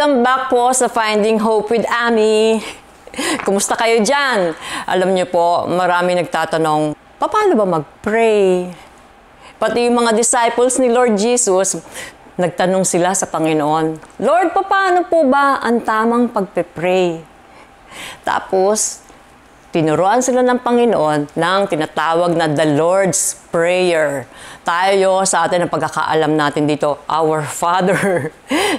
Welcome back po sa Finding Hope with Ami. Kumusta kayo dyan? Alam niyo po, marami nagtatanong, paano ba mag-pray? Pati yung mga disciples ni Lord Jesus, nagtanong sila sa Panginoon, Lord, paano po ba ang tamang pagpe-pray? Tapos, tinuruan sila ng Panginoon ng tinatawag na the Lord's Prayer tayo sa atin ang pagkakaalam natin dito, Our Father.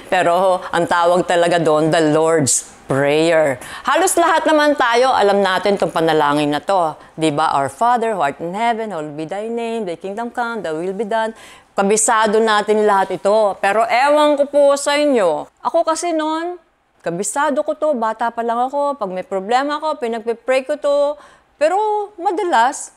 Pero ang tawag talaga doon, the Lord's Prayer. Halos lahat naman tayo, alam natin itong panalangin na to. ba diba? Our Father, who art in heaven, hallowed be thy name, thy kingdom come, thy will be done. Kabisado natin lahat ito. Pero ewan ko po sa inyo. Ako kasi noon, kabisado ko to, bata pa lang ako. Pag may problema ako, pinagpe-pray ko to. Pero madalas,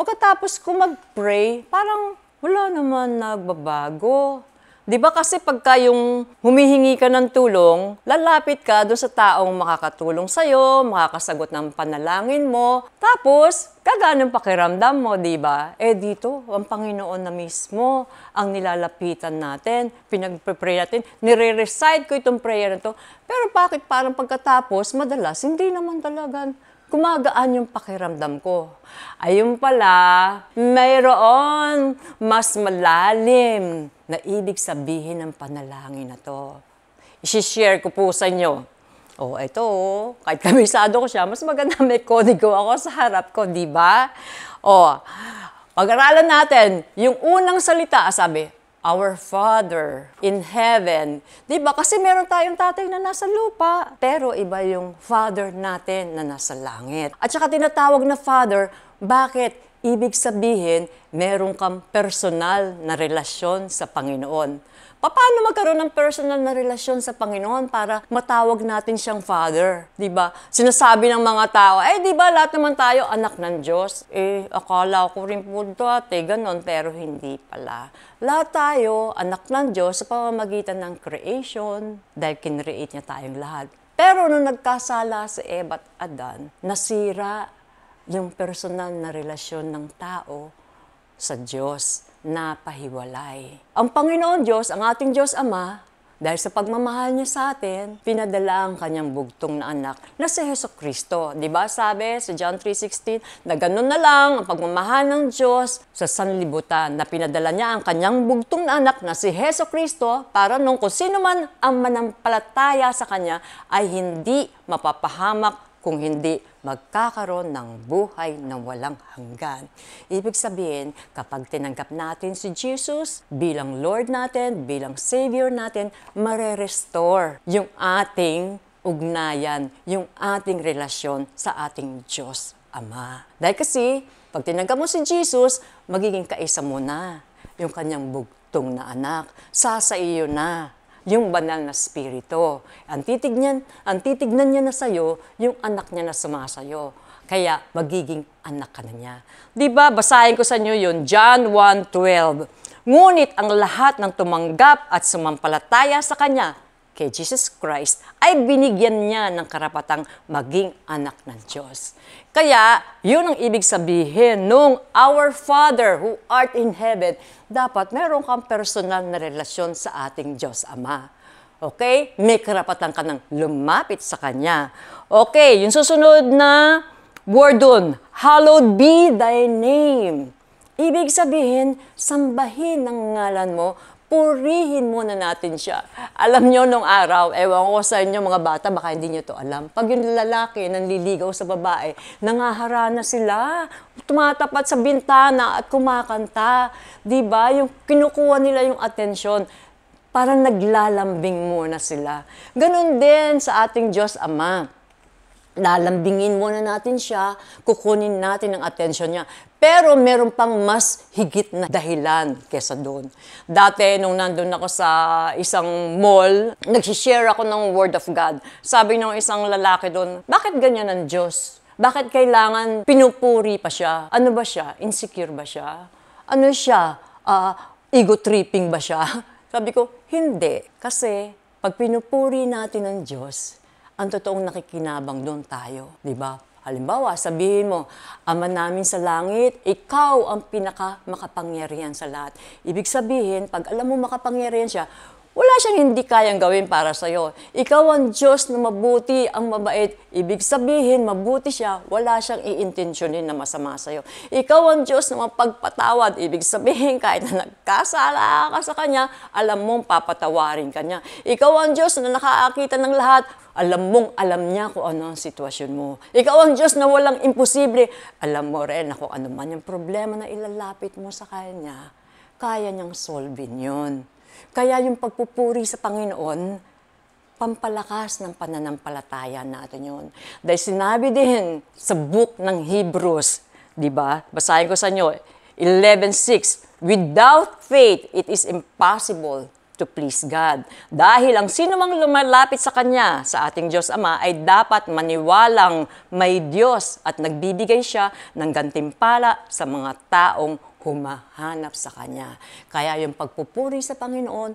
pagkatapos ko mag-pray, parang wala naman nagbabago. 'Di ba kasi pagka yung humihingi ka ng tulong, lalapit ka doon sa taong makakatulong sa iyo, makakasagot ng panalangin mo. Tapos, kaganong pakiramdam mo, 'di ba? Eh dito, ang Panginoon na mismo ang nilalapitan natin, pinagpe-pray natin, nire-recite ko itong prayer na to. Pero bakit parang pagkatapos, madalas hindi naman talaga gumagaan yung pakiramdam ko. Ayun pala, mayroon mas malalim na ibig sabihin ng panalangin na to. Isishare ko po sa inyo. O, oh, ito, oh. kahit kamisado ko siya, mas maganda may kodigo ako sa harap ko, di ba? O, oh, pag-aralan natin, yung unang salita, sabi, Our Father in heaven. 'Di ba? Kasi meron tayong tatay na nasa lupa, pero iba yung Father natin na nasa langit. At saka tinatawag na Father, bakit? Ibig sabihin, meron kang personal na relasyon sa Panginoon. Paano magkaroon ng personal na relasyon sa Panginoon para matawag natin siyang Father? 'Di ba? Sinasabi ng mga tao, eh 'di ba lahat naman tayo anak ng Diyos? Eh akala ko rin po dati ganon pero hindi pala. Lahat tayo anak ng Diyos sa pamamagitan ng creation dahil kinreate niya tayong lahat. Pero nung nagkasala si Eva at Adan, nasira yung personal na relasyon ng tao sa Diyos na pahiwalay. Ang Panginoon Diyos, ang ating Diyos Ama, dahil sa pagmamahal niya sa atin, pinadala ang kanyang bugtong na anak na si Heso Kristo. Di ba sabi sa John 3.16 na ganun na lang ang pagmamahal ng Diyos sa sanlibutan na pinadala niya ang kanyang bugtong na anak na si Heso Kristo para nung kung sino man ang manampalataya sa kanya ay hindi mapapahamak kung hindi magkakaroon ng buhay na walang hanggan. Ibig sabihin, kapag tinanggap natin si Jesus bilang Lord natin, bilang Savior natin, mare-restore yung ating ugnayan, yung ating relasyon sa ating Diyos Ama. Dahil kasi, pag tinanggap mo si Jesus, magiging kaisa mo na yung kanyang bugtong na anak. Sa sa iyo na yung banal na spirito. Ang titignan, ang titignan niya na sa'yo, yung anak niya na sumasayo. Kaya magiging anak ka na niya. Di ba? Basahin ko sa inyo yun, John 1.12. Ngunit ang lahat ng tumanggap at sumampalataya sa Kanya, kay Jesus Christ ay binigyan niya ng karapatang maging anak ng Diyos. Kaya, yun ang ibig sabihin nung Our Father who art in heaven, dapat meron kang personal na relasyon sa ating Diyos Ama. Okay? May karapatan ka ng lumapit sa Kanya. Okay, yung susunod na word dun, Hallowed be thy name. Ibig sabihin, sambahin ang ngalan mo purihin muna natin siya. Alam nyo, nung araw, ewan ko sa inyo mga bata, baka hindi nyo to alam. Pag yung lalaki nanliligaw sa babae, nangaharana sila, tumatapat sa bintana at kumakanta. ba diba? Yung kinukuha nila yung atensyon parang naglalambing muna sila. Ganon din sa ating Diyos Ama lalambingin muna natin siya, kukunin natin ang atensyon niya. Pero meron pang mas higit na dahilan kesa doon. Dati, nung nandun ako sa isang mall, nagsishare ako ng Word of God. Sabi ng isang lalaki doon, bakit ganyan ang Diyos? Bakit kailangan pinupuri pa siya? Ano ba siya? Insecure ba siya? Ano siya? Uh, ah, ego-tripping ba siya? Sabi ko, hindi. Kasi pag pinupuri natin ang Diyos, ang totoong nakikinabang doon tayo, di ba? Halimbawa, sabihin mo, Ama namin sa langit, ikaw ang pinaka makapangyarihan sa lahat. Ibig sabihin, pag alam mo makapangyarihan siya, wala siyang hindi kayang gawin para sa iyo. Ikaw ang Diyos na mabuti, ang mabait. Ibig sabihin, mabuti siya, wala siyang iintensyonin na masama sa iyo. Ikaw ang Diyos na mapagpatawad. Ibig sabihin, kahit na nagkasala ka sa Kanya, alam mong papatawarin ka niya. Ikaw ang Diyos na nakaakita ng lahat, alam mong alam niya kung ano ang sitwasyon mo. Ikaw ang Diyos na walang imposible. Alam mo rin na kung ano man yung problema na ilalapit mo sa Kanya, kaya niyang solvein yun. Kaya yung pagpupuri sa Panginoon, pampalakas ng pananampalataya natin yun. Dahil sinabi din sa book ng Hebrews, di ba? Basahin ko sa inyo, 11.6, Without faith, it is impossible to please God. Dahil ang sino mang lumalapit sa Kanya, sa ating Diyos Ama, ay dapat maniwalang may Diyos at nagbibigay siya ng gantimpala sa mga taong humahanap sa Kanya. Kaya yung pagpupuri sa Panginoon,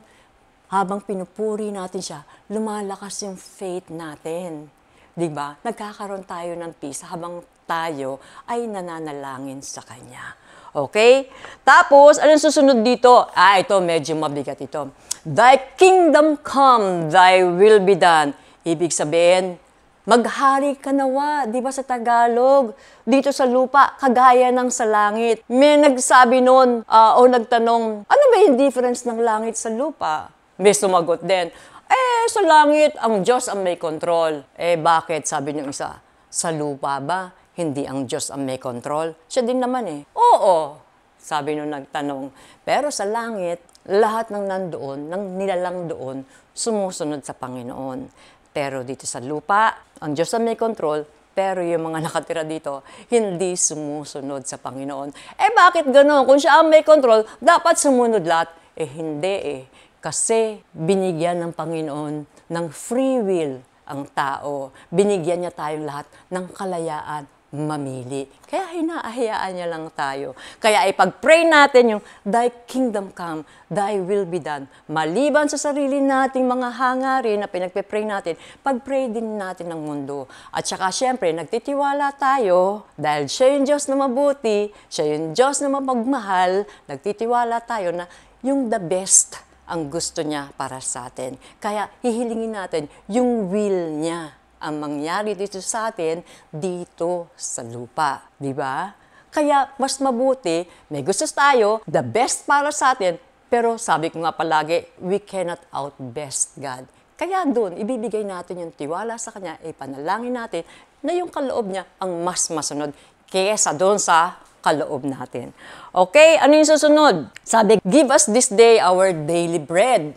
habang pinupuri natin siya, lumalakas yung faith natin. 'Di ba? Nagkakaroon tayo ng peace habang tayo ay nananalangin sa Kanya. Okay? Tapos, anong susunod dito? Ah, ito, medyo mabigat ito. Thy kingdom come, thy will be done. Ibig sabihin, Maghari ka nawa, di ba sa Tagalog, dito sa lupa, kagaya ng sa langit. May nagsabi noon uh, ah, o nagtanong, ano ba yung difference ng langit sa lupa? May sumagot din, eh sa langit, ang Diyos ang may control. Eh bakit, sabi niyo isa, sa lupa ba, hindi ang Diyos ang may control? Siya din naman eh, oo, sabi nung nagtanong. Pero sa langit, lahat ng nandoon, ng nilalang doon, sumusunod sa Panginoon. Pero dito sa lupa, ang Diyos ang may control, pero yung mga nakatira dito, hindi sumusunod sa Panginoon. Eh bakit ganun? Kung siya ang may control, dapat sumunod lahat. Eh hindi eh. Kasi binigyan ng Panginoon ng free will ang tao. Binigyan niya tayong lahat ng kalayaan mamili. Kaya hinahayaan niya lang tayo. Kaya ay pag-pray natin yung Thy kingdom come, Thy will be done. Maliban sa sarili nating mga hangarin na pinagpe-pray natin, pag-pray din natin ng mundo. At saka syempre, nagtitiwala tayo dahil siya yung Diyos na mabuti, siya yung Diyos na mapagmahal, nagtitiwala tayo na yung the best ang gusto niya para sa atin. Kaya hihilingin natin yung will niya ang mangyari dito sa atin dito sa lupa. Di ba? Kaya mas mabuti, may gusto tayo, the best para sa atin, pero sabi ko nga palagi, we cannot outbest God. Kaya doon, ibibigay natin yung tiwala sa Kanya, ipanalangin natin na yung kaloob niya ang mas masunod kesa doon sa kaloob natin. Okay, ano yung susunod? Sabi, give us this day our daily bread.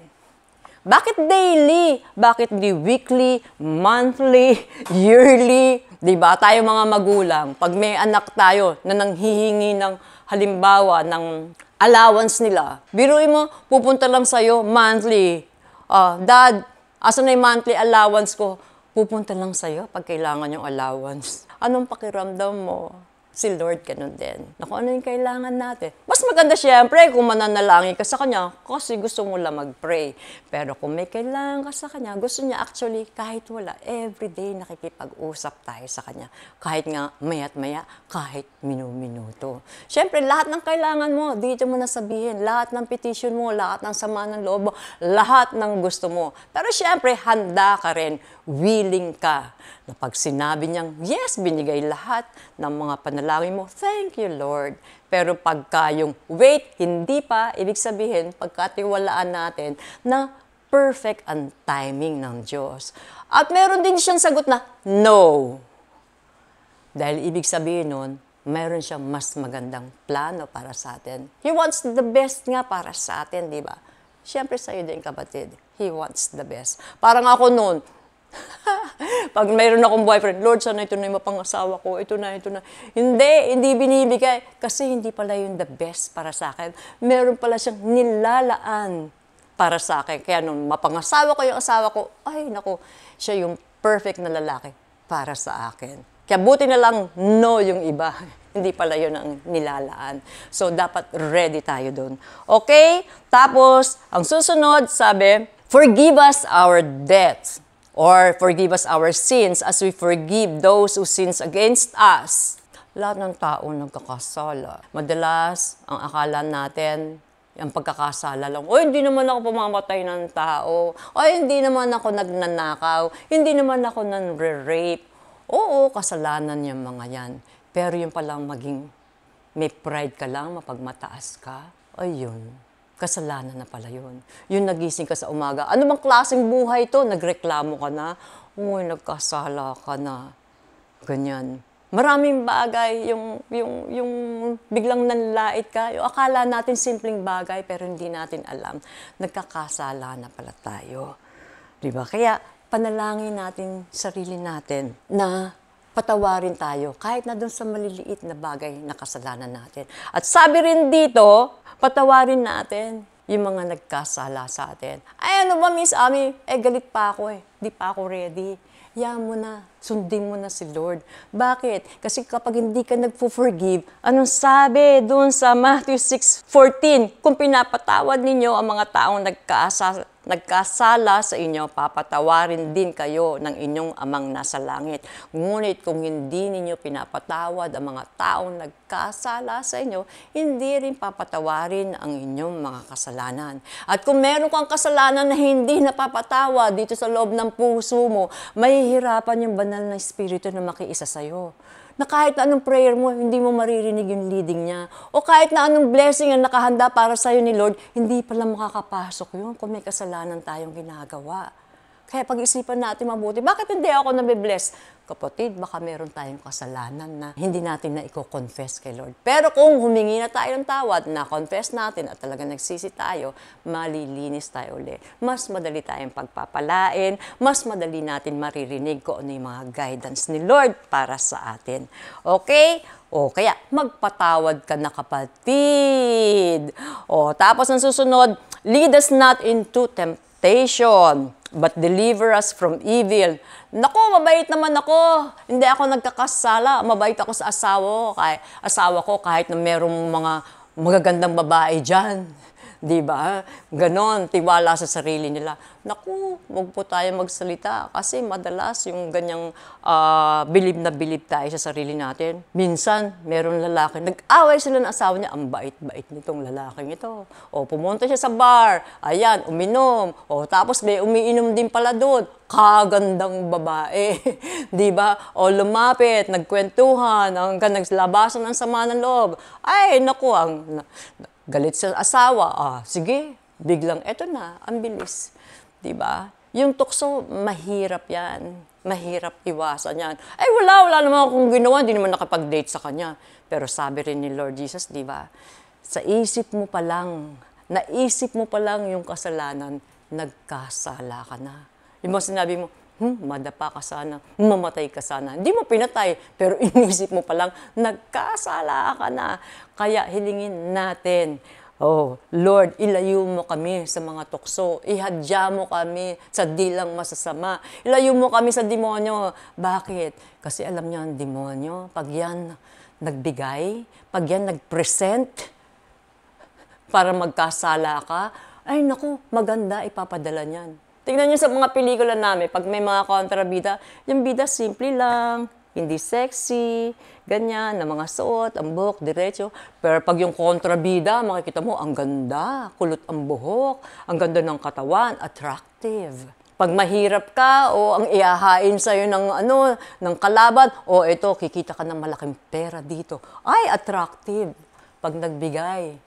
Bakit daily? Bakit di weekly, monthly, yearly? Di ba? Tayo mga magulang, pag may anak tayo na nanghihingi ng halimbawa ng allowance nila, biruin mo, pupunta lang sa'yo monthly. Uh, Dad, asan na yung monthly allowance ko? Pupunta lang sa'yo pag kailangan yung allowance. Anong pakiramdam mo? si Lord ganun din. Naku, ano yung kailangan natin? Mas maganda siyempre kung mananalangin ka sa Kanya kasi gusto mo lang mag-pray. Pero kung may kailangan ka sa Kanya, gusto niya actually kahit wala, everyday nakikipag-usap tayo sa Kanya. Kahit nga maya't maya, kahit minuminuto. Siyempre, lahat ng kailangan mo, dito mo nasabihin. Lahat ng petition mo, lahat ng sama ng loob mo, lahat ng gusto mo. Pero siyempre, handa ka rin, willing ka na pag sinabi niyang, yes, binigay lahat ng mga panalangin Dalangin mo, thank you Lord. Pero pagka yung wait, hindi pa, ibig sabihin, pagkatiwalaan natin na perfect ang timing ng Diyos. At meron din siyang sagot na no. Dahil ibig sabihin nun, meron siyang mas magandang plano para sa atin. He wants the best nga para sa atin, di ba? Siyempre sa'yo din, kapatid. He wants the best. Parang ako noon, Pag mayroon akong boyfriend, Lord, sana ito na yung mapangasawa ko, ito na, ito na. Hindi, hindi binibigay. Kasi hindi pala yung the best para sa akin. Meron pala siyang nilalaan para sa akin. Kaya nung mapangasawa ko yung asawa ko, ay nako, siya yung perfect na lalaki para sa akin. Kaya buti na lang no yung iba. Hindi pala yun ang nilalaan. So, dapat ready tayo doon. Okay? Tapos, ang susunod, sabi, forgive us our debts Or forgive us our sins as we forgive those who sins against us. Lahat ng tao nagkakasala. Madalas, ang akala natin, ang pagkakasala lang. O, hindi naman ako pumamatay ng tao. O, hindi naman ako nagnanakaw. Hindi naman ako nanre-rape. Oo, kasalanan yung mga yan. Pero yung palang maging may pride ka lang, mapagmataas ka, ayun kasalanan na pala yun. Yung nagising ka sa umaga, ano bang klaseng buhay to? Nagreklamo ka na, uy, nagkasala ka na. Ganyan. Maraming bagay, yung, yung, yung biglang nanlait ka, yung akala natin simpleng bagay, pero hindi natin alam, nagkakasala na pala tayo. Diba? Kaya panalangin natin sarili natin na patawarin tayo kahit na doon sa maliliit na bagay na kasalanan natin. At sabi rin dito, patawarin natin yung mga nagkasala sa atin. Ay, ano ba, Miss Ami? Eh, galit pa ako eh. Di pa ako ready. Ya mo na. Sundin mo na si Lord. Bakit? Kasi kapag hindi ka nagpo-forgive, anong sabi doon sa Matthew 6.14? Kung pinapatawad ninyo ang mga taong nagkaasa nagkasala sa inyo, papatawarin din kayo ng inyong amang nasa langit. Ngunit kung hindi ninyo pinapatawad ang mga taong nagkasala sa inyo, hindi rin papatawarin ang inyong mga kasalanan. At kung meron kang kasalanan na hindi napapatawa dito sa loob ng puso mo, mahihirapan yung banal na espiritu na makiisa sa'yo na kahit na anong prayer mo, hindi mo maririnig yung leading niya. O kahit na anong blessing ang nakahanda para sa'yo ni Lord, hindi pala makakapasok yun kung may kasalanan tayong ginagawa. Kaya pag-isipan natin mabuti, bakit hindi ako nabibless? Kapatid, baka meron tayong kasalanan na hindi natin na i-confess kay Lord. Pero kung humingi na tayo ng tawad, na-confess natin at talaga nagsisi tayo, malilinis tayo ulit. Mas madali tayong pagpapalain, mas madali natin maririnig ko ano yung mga guidance ni Lord para sa atin. Okay? O kaya, magpatawad ka na kapatid. O tapos ang susunod, lead us not into temptation temptation but deliver us from evil. Nako, mabait naman ako. Hindi ako nagkakasala. Mabait ako sa asawa ko. Kahit, asawa ko kahit na merong mga magagandang babae dyan. Di ba? Ganon, tiwala sa sarili nila. Naku, huwag po tayo magsalita kasi madalas yung ganyang uh, bilib na bilib tayo sa sarili natin. Minsan, meron lalaki, nag-away sila ng asawa niya, ang bait-bait nitong lalaking ito. O pumunta siya sa bar, ayan, uminom. O tapos may umiinom din pala doon kagandang babae. di ba? O lumapit, nagkwentuhan, hanggang naglabasan ng sama ng loob. Ay, naku, ang, na, galit sa asawa, ah, sige, biglang eto na, ang bilis. 'Di ba? Yung tukso, mahirap yan. Mahirap iwasan yan. Ay, eh, wala, wala naman akong ginawa. Hindi naman nakapag-date sa kanya. Pero sabi rin ni Lord Jesus, di ba? Sa isip mo pa lang, naisip mo pa lang yung kasalanan, nagkasala ka na. Yung mga sinabi mo, hmm, madapa ka sana, mamatay ka sana. Hindi mo pinatay, pero inisip mo palang, nagkasala ka na. Kaya hilingin natin, Oh, Lord, ilayo mo kami sa mga tukso. Ihadya mo kami sa dilang masasama. Ilayo mo kami sa demonyo. Bakit? Kasi alam niyo ang demonyo, pag yan nagbigay, pag yan nagpresent para magkasala ka, ay naku, maganda ipapadala niyan. Tingnan nyo sa mga pelikula namin, pag may mga kontrabida, yung bida simple lang, hindi sexy, ganyan, na mga suot, ang buhok, diretso. Pero pag yung kontrabida, makikita mo, ang ganda, kulot ang buhok, ang ganda ng katawan, attractive. Pag mahirap ka o ang iyahain sa'yo ng, ano, ng kalaban, o ito, kikita ka ng malaking pera dito. Ay, attractive. Pag nagbigay,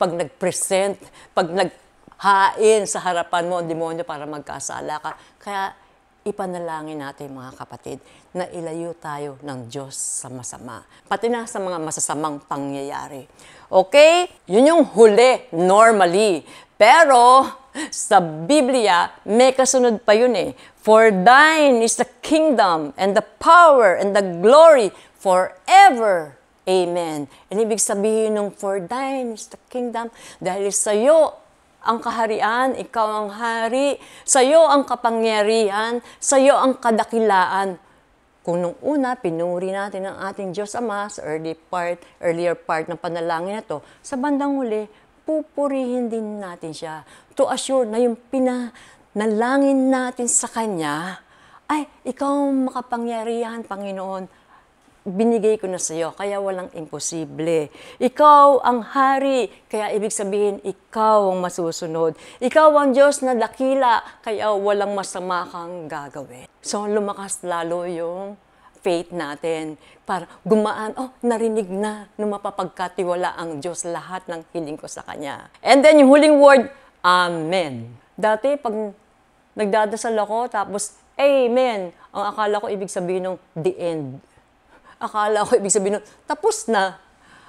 pag nag-present, pag nag hain sa harapan mo ang demonyo para magkasala ka. Kaya ipanalangin natin mga kapatid na ilayo tayo ng Diyos sa masama, pati na sa mga masasamang pangyayari. Okay? Yun yung huli, normally. Pero sa Biblia, may kasunod pa yun eh. For thine is the kingdom and the power and the glory forever. Amen. And ibig sabihin ng for thine is the kingdom, dahil sa iyo ang kaharian, ikaw ang hari, sa iyo ang kapangyarihan, sa iyo ang kadakilaan. Kung nung una, pinuri natin ang ating Diyos Ama sa early part, earlier part ng panalangin na to, sa bandang huli, pupurihin din natin siya to assure na yung pinanalangin natin sa Kanya, ay, ikaw ang makapangyarihan, Panginoon, binigay ko na sa iyo, kaya walang imposible. Ikaw ang hari, kaya ibig sabihin, ikaw ang masusunod. Ikaw ang Diyos na dakila, kaya walang masama kang gagawin. So, lumakas lalo yung faith natin para gumaan, oh, narinig na na mapapagkatiwala ang Diyos lahat ng hiling ko sa Kanya. And then yung huling word, Amen. Dati, pag nagdadasal ako, tapos Amen, ang akala ko ibig sabihin ng the end Akala ko ibig sabihin nun, tapos na.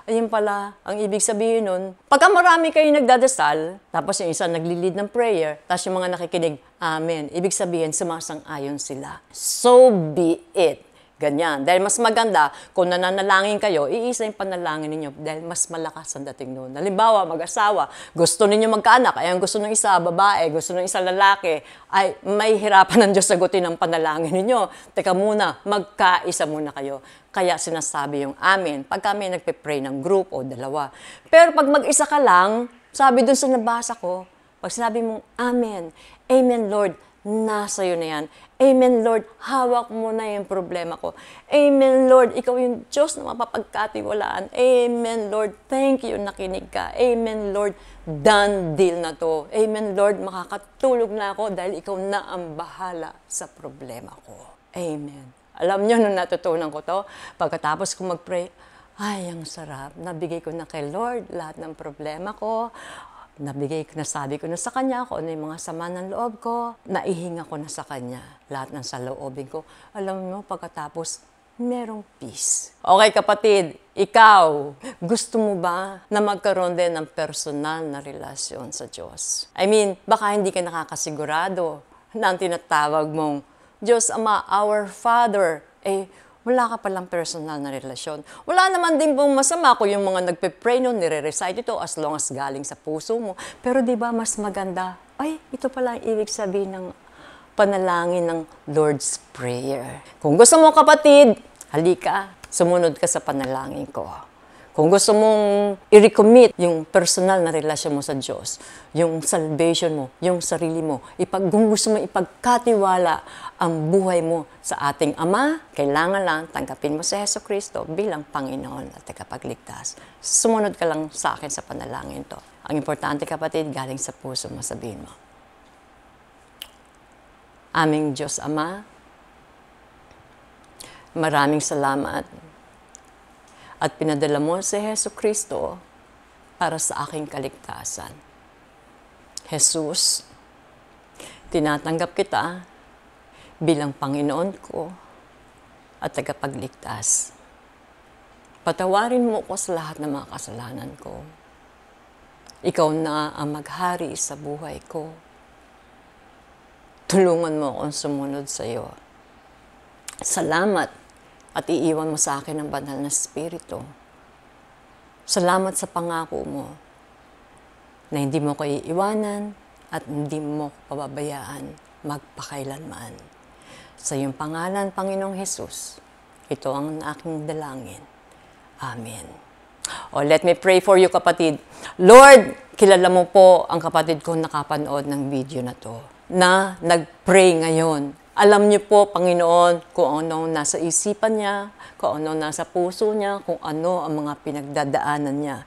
Ayun pala, ang ibig sabihin nun, pagka marami kayo nagdadasal, tapos yung isa naglilid ng prayer, tapos yung mga nakikinig, Amen. Ibig sabihin, sumasang-ayon sila. So be it. Ganyan. Dahil mas maganda, kung nananalangin kayo, iisa yung panalangin ninyo dahil mas malakas ang dating noon. Halimbawa, mag-asawa, gusto ninyo magkaanak, ayan gusto ng isa babae, gusto ng isa lalaki, ay may hirapan ng Diyos sagutin ang panalangin ninyo. Teka muna, magkaisa muna kayo. Kaya sinasabi yung amin pag kami nagpe-pray ng group o dalawa. Pero pag mag-isa ka lang, sabi dun sa nabasa ko, pag sinabi mong, Amen, Amen Lord, nasa iyo na yan. Amen, Lord. Hawak mo na yung problema ko. Amen, Lord. Ikaw yung Diyos na mapapagkatiwalaan. Amen, Lord. Thank you, nakinig ka. Amen, Lord. Done deal na to. Amen, Lord. Makakatulog na ako dahil ikaw na ang bahala sa problema ko. Amen. Alam niyo nung natutunan ko to, pagkatapos ko mag-pray, ay, ang sarap. Nabigay ko na kay Lord lahat ng problema ko nabigay ko, nasabi ko na sa kanya ako ano yung mga sama ng loob ko. Naihinga ko na sa kanya lahat ng sa loobin ko. Alam mo, pagkatapos, merong peace. Okay kapatid, ikaw, gusto mo ba na magkaroon din ng personal na relasyon sa Diyos? I mean, baka hindi ka nakakasigurado na ang tinatawag mong Diyos Ama, Our Father, eh, wala ka palang personal na relasyon. Wala naman din pong masama ko yung mga nagpe-pray nun, nire-recite ito as long as galing sa puso mo. Pero di ba mas maganda, ay, ito pala ang ibig sabihin ng panalangin ng Lord's Prayer. Kung gusto mo kapatid, halika, sumunod ka sa panalangin ko. Kung gusto mong i-recommit yung personal na relasyon mo sa Diyos, yung salvation mo, yung sarili mo, ipag, kung gusto mong ipagkatiwala ang buhay mo sa ating Ama, kailangan lang tanggapin mo si Heso Kristo bilang Panginoon at tagapagligtas. Sumunod ka lang sa akin sa panalangin to. Ang importante kapatid, galing sa puso mo, sabihin mo. Aming Diyos Ama, maraming salamat at pinadala mo si Heso Kristo para sa aking kaligtasan. Jesus, tinatanggap kita bilang Panginoon ko at tagapagligtas. Patawarin mo ko sa lahat ng mga kasalanan ko. Ikaw na ang maghari sa buhay ko. Tulungan mo akong sumunod sa iyo. Salamat at iiwan mo sa akin ang banal na spirito. Salamat sa pangako mo na hindi mo ko iiwanan at hindi mo pababayaan magpakailanman. Sa iyong pangalan, Panginoong Hesus, ito ang aking dalangin. Amen. O let me pray for you, kapatid. Lord, kilala mo po ang kapatid ko nakapanood ng video na to na nagpray ngayon alam niyo po, Panginoon, kung ano nasa isipan niya, kung ano nasa puso niya, kung ano ang mga pinagdadaanan niya.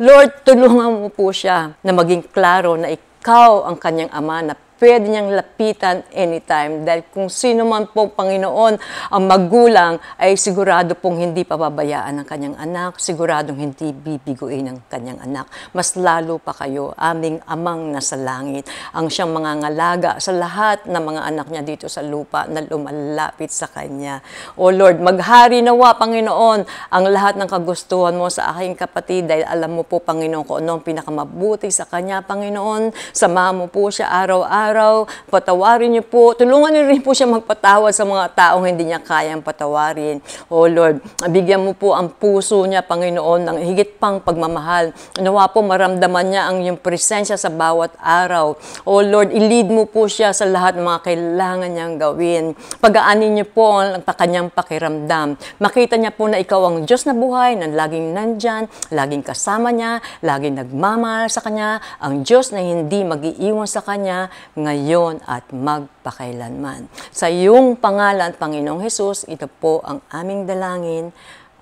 Lord, tulungan mo po siya na maging klaro na ikaw ang kanyang ama na pwede niyang lapitan anytime dahil kung sino man po Panginoon ang magulang ay sigurado pong hindi pababayaan ang kanyang anak, siguradong hindi bibiguin ang kanyang anak. Mas lalo pa kayo, aming amang nasa langit, ang siyang mangangalaga sa lahat ng mga anak niya dito sa lupa na lumalapit sa kanya. O Lord, maghari nawa, Panginoon, ang lahat ng kagustuhan mo sa aking kapatid dahil alam mo po, Panginoon, ko ano ang pinakamabuti sa kanya, Panginoon. Sama mo po siya araw-araw araw, patawarin niyo po. Tulungan niyo rin po siya magpatawad sa mga taong hindi niya kayang patawarin. O oh Lord, bigyan mo po ang puso niya, Panginoon, ng higit pang pagmamahal. Nawa ano po maramdaman niya ang iyong presensya sa bawat araw. O oh Lord, ilid mo po siya sa lahat ng mga kailangan niyang gawin. Pagaanin niyo po ang kanyang pakiramdam. Makita niya po na ikaw ang Diyos na buhay, na laging nandyan, laging kasama niya, laging nagmamahal sa kanya, ang Diyos na hindi mag-iiwan sa kanya, ngayon at magpakailanman. Sa iyong pangalan, Panginoong Hesus, ito po ang aming dalangin.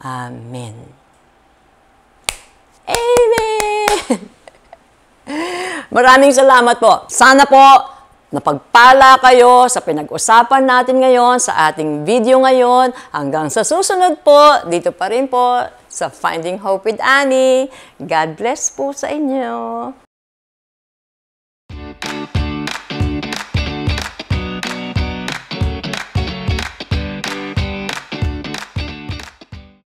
Amen. Amen! Maraming salamat po. Sana po napagpala kayo sa pinag-usapan natin ngayon, sa ating video ngayon. Hanggang sa susunod po, dito pa rin po sa Finding Hope with Annie. God bless po sa inyo.